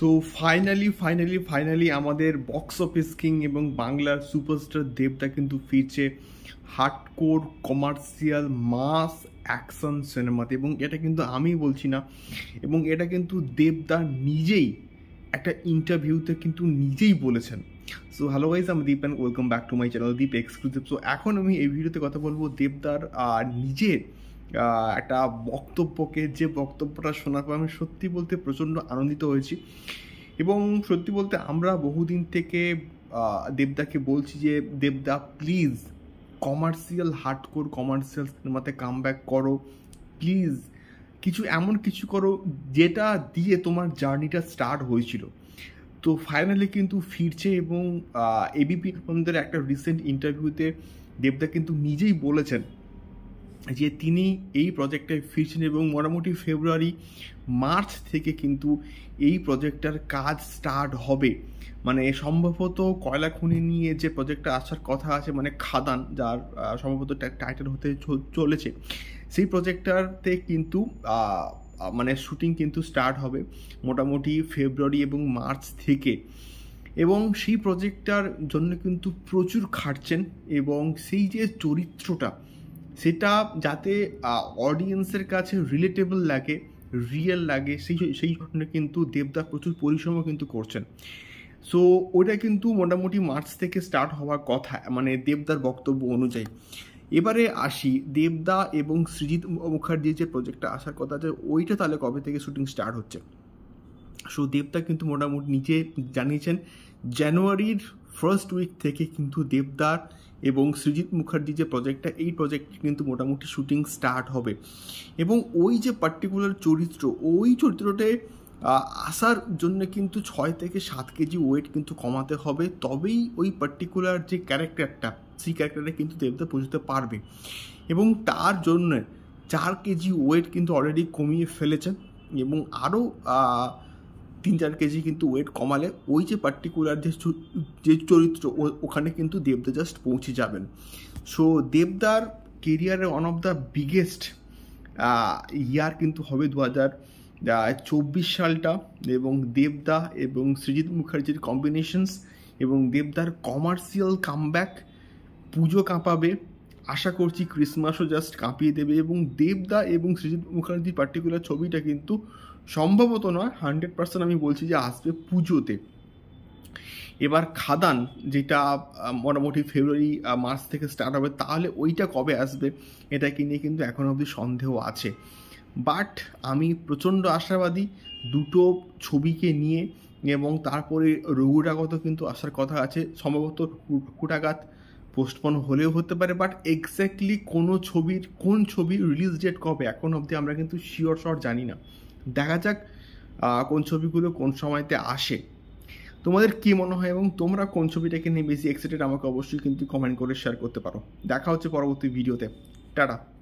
তো finally finally finally আমাদের box office king এবং বাংলার সুপারস্টার দেবদা কিন্তু ফিরছে হার্ডকোর কমার্শিয়াল মাস অ্যাকশন সিনেমাতে এবং এটা কিন্তু আমি বলছি না এবং এটা কিন্তু দেবদা নিজেই একটা ইন্টারভিউতে কিন্তু নিজেই বলেছেন সো হ্যালো গাইজ আমি Deep and welcome back to my channel Deep exclusive so এখন আমি এই ভিডিওতে কথা বলবো দেবদার আর নিজের একটা বক্তব্যকে যে বক্তব্যটা শোনার পর আমি সত্যি বলতে প্রচণ্ড আনন্দিত হয়েছি এবং সত্যি বলতে আমরা বহুদিন থেকে দেবদাকে বলছি যে দেবদা প্লিজ কমার্শিয়াল হার্ডকোর কমার্শিয়াল সিনেমাতে কাম ব্যাক করো প্লিজ কিছু এমন কিছু করো যেটা দিয়ে তোমার জার্নিটা স্টার্ট হয়েছিল তো ফাইনালি কিন্তু ফিরছে এবং এবিপি আনন্দের একটা রিসেন্ট ইন্টারভিউতে দেবদা কিন্তু নিজেই বলেছেন যে তিনি এই প্রজেক্টে ফিরছেন এবং মোটামুটি ফেব্রুয়ারি মার্চ থেকে কিন্তু এই প্রজেক্টটার কাজ স্টার্ট হবে মানে সম্ভবত কয়লা খনি নিয়ে যে প্রজেক্টটা আসার কথা আছে মানে খাদান যার সম্ভবত টাইটেল হতে চলেছে সেই প্রজেক্টটাতে কিন্তু মানে শুটিং কিন্তু স্টার্ট হবে মোটামুটি ফেব্রুয়ারি এবং মার্চ থেকে এবং সেই প্রজেক্টটার জন্য কিন্তু প্রচুর খাটছেন এবং সেই যে চরিত্রটা সেটা যাতে অডিয়েন্সের কাছে রিলেটেবল লাগে রিয়েল লাগে সেই সেই জন্য কিন্তু দেবদা প্রচুর পরিশ্রমও কিন্তু করছেন সো ওটা কিন্তু মোটামুটি মার্চ থেকে স্টার্ট হওয়ার কথা মানে দেবদার বক্তব্য অনুযায়ী এবারে আসি দেবদা এবং সৃজিত মুখার্জির যে প্রজেক্টটা আসার কথা আছে ওইটা তাহলে কবে থেকে শুটিং স্টার্ট হচ্ছে সো দেবদা কিন্তু মোটামুটি নিজে জানিয়েছেন জানুয়ারির ফার্স্ট উইক থেকে কিন্তু দেবদার এবং সৃজিত মুখার্জি যে প্রজেক্টটা এই প্রজেক্টে কিন্তু মোটামুটি শুটিং স্টার্ট হবে এবং ওই যে পার্টিকুলার চরিত্র ওই চরিত্রটে আসার জন্য কিন্তু ছয় থেকে সাত কেজি ওয়েট কিন্তু কমাতে হবে তবেই ওই পার্টিকুলার যে ক্যারেক্টারটা সেই ক্যারেক্টারটা কিন্তু দেবদা পৌঁছতে পারবে এবং তার জন্য চার কেজি ওয়েট কিন্তু অলরেডি কমিয়ে ফেলেছেন এবং আরও তিন চার কেজি কিন্তু ওয়েট কমালে ওই যে পার্টিকুলার যে যে চরিত্র ওখানে কিন্তু দেবদা জাস্ট পৌঁছে যাবেন সো দেবদার কেরিয়ারে one of the biggest year কিন্তু হবে দু হাজার চব্বিশ সালটা এবং দেবদা এবং সৃজিত মুখার্জির কম্বিনেশনস এবং দেবদার কমার্শিয়াল কামব্যাক পুজো কাঁপাবে আশা করছি ক্রিসমাসও জাস্ট কাঁপিয়ে দেবে এবং দেবদা এবং সৃজিৎ মুখার্জির পার্টিকুলার ছবিটা কিন্তু সম্ভবত নয় হান্ড্রেড পার্সেন্ট আমি বলছি যে আসবে পুজোতে এবার খাদান যেটা মোটামুটি ফেব্রুয়ারি মার্চ থেকে স্টার্ট হবে তাহলে ওইটা কবে আসবে এটাকে নিয়ে কিন্তু এখন অবধি সন্দেহ আছে বাট আমি প্রচণ্ড আশাবাদী দুটো ছবিকে নিয়ে এবং তারপরে রঘুটাগত কিন্তু আসার কথা আছে সম্ভবত কুটাঘাত পোস্টপন হলেও হতে পারে বাট এক্স্যাক্টলি কোনো ছবির কোন ছবির রিলিজ ডেট কবে এখন অবধি আমরা কিন্তু শিওর শর জানি না দেখা যাক কোন ছবিগুলো কোন সময়তে আসে তোমাদের কী মনে হয় এবং তোমরা কোন ছবিটাকে নিয়ে বেশি এক্সাইটেড আমাকে অবশ্যই কিন্তু কমেন্ট করে শেয়ার করতে পারো দেখা হচ্ছে পরবর্তী ভিডিওতে টাটা